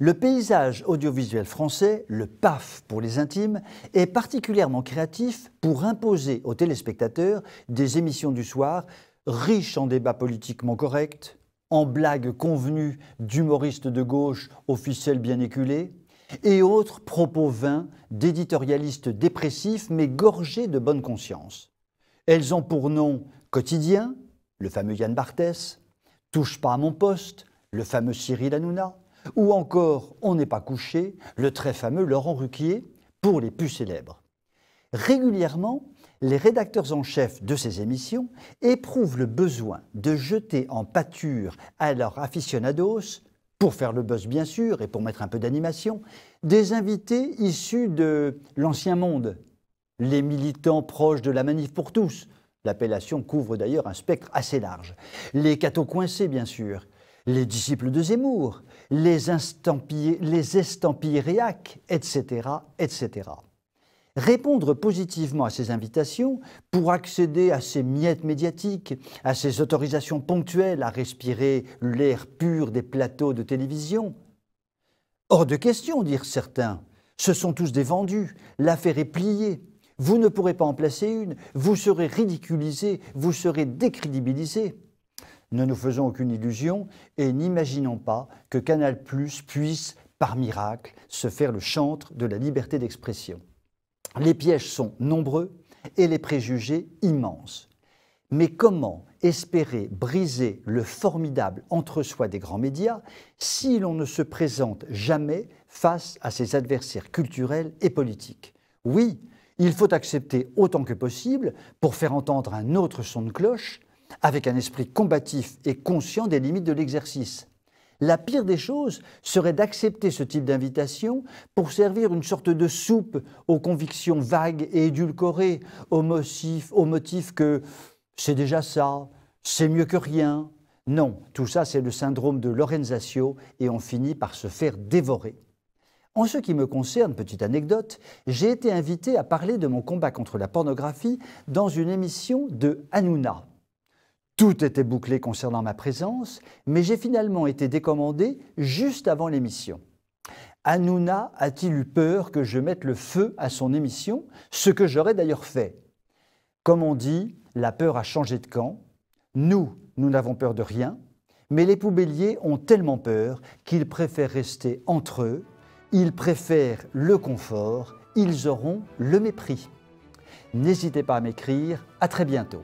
Le paysage audiovisuel français, le PAF pour les intimes, est particulièrement créatif pour imposer aux téléspectateurs des émissions du soir riches en débats politiquement corrects, en blagues convenues d'humoristes de gauche officiels bien éculés et autres propos vains d'éditorialistes dépressifs mais gorgés de bonne conscience. Elles ont pour nom Quotidien, le fameux Yann Barthès, Touche pas à mon poste, le fameux Cyril Hanouna, ou encore On n'est pas couché, le très fameux Laurent Ruquier, pour les plus célèbres. Régulièrement, les rédacteurs en chef de ces émissions éprouvent le besoin de jeter en pâture à leurs aficionados, pour faire le buzz bien sûr et pour mettre un peu d'animation, des invités issus de l'ancien monde, les militants proches de la manif pour tous. L'appellation couvre d'ailleurs un spectre assez large. Les cathos coincés, bien sûr, les disciples de Zemmour, les, les etc., etc. Répondre positivement à ces invitations pour accéder à ces miettes médiatiques, à ces autorisations ponctuelles à respirer l'air pur des plateaux de télévision. Hors de question, dirent certains. Ce sont tous des vendus, l'affaire est pliée. Vous ne pourrez pas en placer une, vous serez ridiculisé, vous serez décrédibilisé. Ne nous faisons aucune illusion et n'imaginons pas que Canal ⁇ puisse, par miracle, se faire le chantre de la liberté d'expression. Les pièges sont nombreux et les préjugés immenses. Mais comment espérer briser le formidable entre-soi des grands médias si l'on ne se présente jamais face à ses adversaires culturels et politiques Oui, il faut accepter autant que possible, pour faire entendre un autre son de cloche, avec un esprit combatif et conscient des limites de l'exercice. La pire des choses serait d'accepter ce type d'invitation pour servir une sorte de soupe aux convictions vagues et édulcorées, au motif, que c'est déjà ça, c'est mieux que rien. Non, tout ça c'est le syndrome de Lorenzatio et on finit par se faire dévorer. En ce qui me concerne, petite anecdote, j'ai été invité à parler de mon combat contre la pornographie dans une émission de Hanouna. Tout était bouclé concernant ma présence, mais j'ai finalement été décommandé juste avant l'émission. Hanouna a-t-il eu peur que je mette le feu à son émission, ce que j'aurais d'ailleurs fait Comme on dit, la peur a changé de camp. Nous, nous n'avons peur de rien, mais les poubelliers ont tellement peur qu'ils préfèrent rester entre eux, ils préfèrent le confort, ils auront le mépris. N'hésitez pas à m'écrire, à très bientôt.